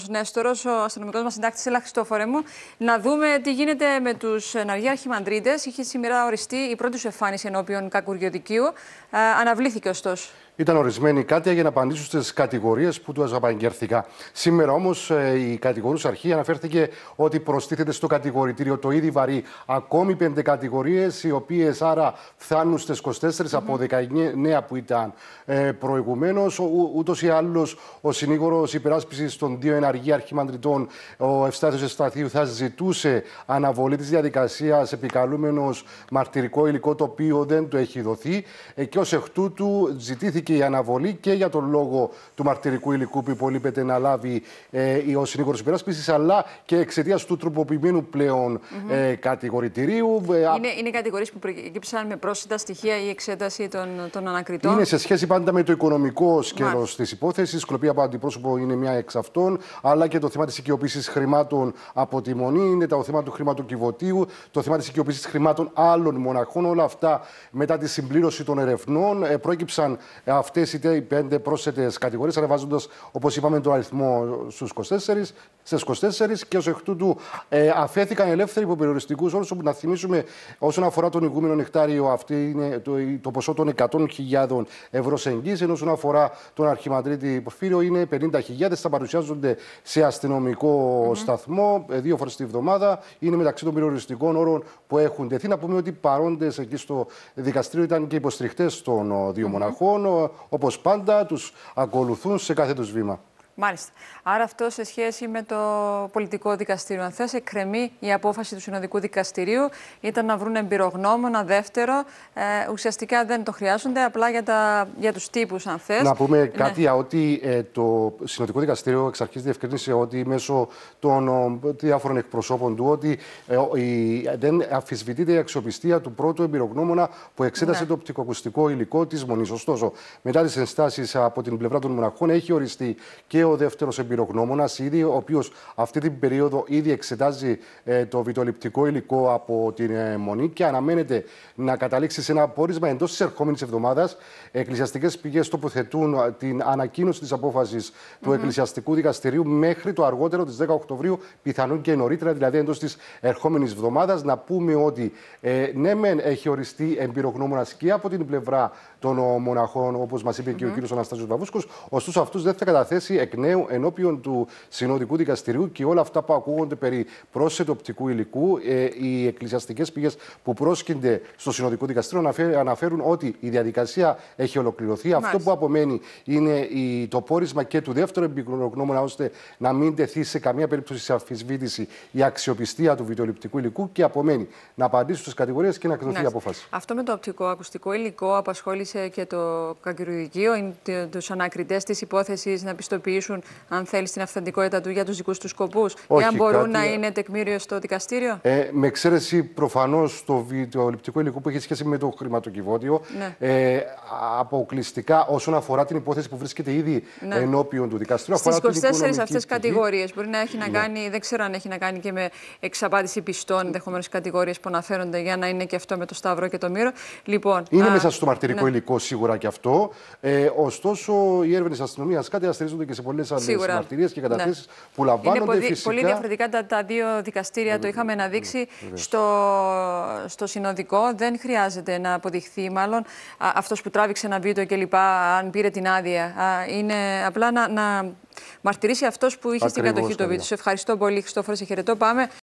Ο Νέστορο, ναι, ο αστυνομικός μας συντάκτης, ελαχιστοφόρε μου, να δούμε τι γίνεται με τους ε, ναργοί Μαντρίτε. Είχε σήμερα οριστεί η πρώτη σου εμφάνιση ενώπιον κακουργιοδικείου. Ε, αναβλήθηκε ωστόσο. Ήταν ορισμένη κάτια για να απαντήσουν στις κατηγορίες που τους απαγγελθήκα. Σήμερα όμως ε, η κατηγορούσα αρχή αναφέρθηκε ότι προστίθεται στο κατηγορητήριο το ήδη βαρύ ακόμη πέντε κατηγορίες, οι οποίες άρα φτάνουν στις 24 mm -hmm. από 19 που ήταν ε, προηγουμένως. Ούτως ή άλλως ο συνήγορος υπεράσπισης των δύο την αργή αρχή Μαντριτών, ο Ευστάθιο Εσταθίου θα ζητούσε αναβολή της διαδικασίας επικαλούμενος μαρτυρικό υλικό το οποίο δεν του έχει δοθεί. Ε, και ως εκ τούτου ζητήθηκε η αναβολή και για τον λόγο του μαρτυρικού υλικού που υπολείπεται να λάβει ε, ο συνήγορος υπεράσπισης, αλλά και εξαιτίας του τροποποιημένου ε, κατηγορητηρίου. Ε, είναι, είναι κατηγορίες που προκύψαν με πρόσθετα στοιχεία η εξέταση των, των ανακριτών. Είναι σε σχέση πάντα με το οικονομικό σκέλος της υπόθεσης. Κλοπή από αντιπρόσωπο είναι μια εξ αυτών αλλά και το θέμα της οικειοποίησης χρημάτων από τη Μονή, είναι το θέμα του χρηματοκιβωτίου, το θέμα της οικειοποίησης χρημάτων άλλων μοναχών. Όλα αυτά μετά τη συμπλήρωση των ερευνών ε, πρόκυψαν αυτές οι πέντε πρόσθετες κατηγορίες, ανεβάζοντας, όπως είπαμε, τον αριθμό στους 24, στι 24 και ως εκ τούτου ε, αφέθηκαν ελεύθεροι υπό περιοριστικούς όρους. να θυμίσουμε, όσον αφορά τον ηγούμενο νεκτάριο, αυτή είναι το, το ποσό των 100.000 ευρώ σε εγγύηση, ενώ όσον αφορά τον αρχιμαντρίτη Πορφύριο είναι 50.000. Θα παρουσιάζονται σε αστυνομικο σταθμό ε, δύο φορές τη βδομάδα. Είναι μεταξύ των περιοριστικών όρων που έχουν τεθεί. Να πούμε ότι παρόντες εκεί στο δικαστήριο ήταν και υποστριχτές των ε, δυο μοναχών. Όπως πάντα, τους ακολουθούν σε κάθε τους βήμα. Μάλιστα. Άρα αυτό σε σχέση με το πολιτικό δικαστήριο. Αν θες, εκκρεμεί η απόφαση του συνοδικού δικαστηρίου. Ήταν να βρουν εμπειρογνώμονα δεύτερο. Ε, ουσιαστικά δεν το χρειάζονται, απλά για, τα, για τους τύπους, αν θες. Να πούμε ναι. κάτι, ότι ε, το συνοδικό δικαστήριο εξ αρχής διευκρίνησε ότι μέσω των ο, διάφορων εκπροσώπων του, ότι ε, η, δεν αφισβητείται η αξιοπιστία του πρώτου εμπειρογνώμονα που εξέτασε ναι. το οπτικοακουστικό υλικό της Μονής. Ωστόσο, μετά τις ενστάσεις από την πλευρά των μοναχών έχει οριστεί και ο δεύτερος εμπειρογνώμονας, ήδη ο οποίος αυτή την περίοδο ήδη εξετάζει ε, το βιτοληπτικό υλικό από την ε, Μονή και αναμένεται να καταλήξει σε ένα πόρισμα εντός της ερχόμενης εβδομάδας. Εκκλησιαστικές πηγές τοποθετούν ε, την ανακοίνωση της αποφαση του Εκκλησιαστικού Δικαστηρίου μέχρι το αργότερο της 10 Οκτωβρίου, πιθανόν και νωρίτερα, δηλαδή εντός της ερχόμενης εβδομάδας. Να πούμε ότι ε, ναι, έχει οριστεί εμπειρογνώμονας και από την πλευρά των ε, μοναχών, όπως μας είπε και ο κ. Αναστάσιος Βαβούσκος, ωστόσο αυτούς δεν θα καταθέσει εκ νέου ενώπιον του Συνοδικού Δικαστηρίου και όλα αυτά που ακούγονται περί πρόσθετου οπτικού υλικού. Ε, οι εκκλησιαστικές πηγές που πρόσκυνται στο Συνοδικό Δικαστήριο αναφέρουν ότι η διαδικασία έχει ολοκληρωθεί. Αυτό που απομένει είναι το πόρισμα και του δεύτερου εμπειρογνώμονα, ώστε να μην τεθεί σε καμία περίπτωση σε αμφισβήτηση η αξιοπιστία του βιντεοληπτικού υλικού και απομένει να απαντήσουν στις κατηγορίες και να εκδοθεί η απόφαση. Αυτό με το οπτικό ακουστικό υλικό απασχόλησε και το κακηρουργείο, τους ανακριτές της υπόθεσης να πιστοποιήσουν αν θέλεις, την αυθεντικότητα του για τους δικούς τους σκοπούς, ή αν μπορούν να είναι τεκμήριο στο δικαστήριο. Ε, με εξαίρεση προφανώς το βιντεοληπτικό υλικό που έχει σχέση με το χρηματοκιβώτιο, ναι. ε, αποκλειστικά όσον αφορά την υπόθεση που βρίσκεται ήδη ναι. ενώπιον του δικαστήριου. Στις 24 αυτέ κατηγορίες μπορεί να έχει να ναι. κάνει, δεν ξέρω αν έχει να κάνει και με εξαπάτηση πιστών, ενδεχομένως κατηγορίες που αναφέρονται για να είναι και αυτό με το Σταυρό και το Μύρο. Λοιπόν, είναι μέσα στο μαρτυρικό ναι. υλικό σίγουρα και αυτό. Ε, ωστόσο, οι έρευνες αστυνομίας κάτι αστερίζονται και σε πολλές πολλέ άλλε μαρτυρίες και ναι. καταθέσει που λαμβάνονται Είναι φυσικά. πολύ διαφορετικά τα, δύο δικαστήρια, το είχαμε ναι, αναδείξει στο, στο συνοδικό. Δεν χρειάζεται να αποδειχθεί, μάλλον αυτός που τράβηξε ένα βίντεο κλπ. Αν πήρε την άδεια. Είναι απλά να, να μαρτυρήσει αυτός που είχε Ακριβώς, στην κατοχή το βίντεο. Σε ευχαριστώ πολύ, Χριστόφορο. Σε χαιρετώ. Πάμε.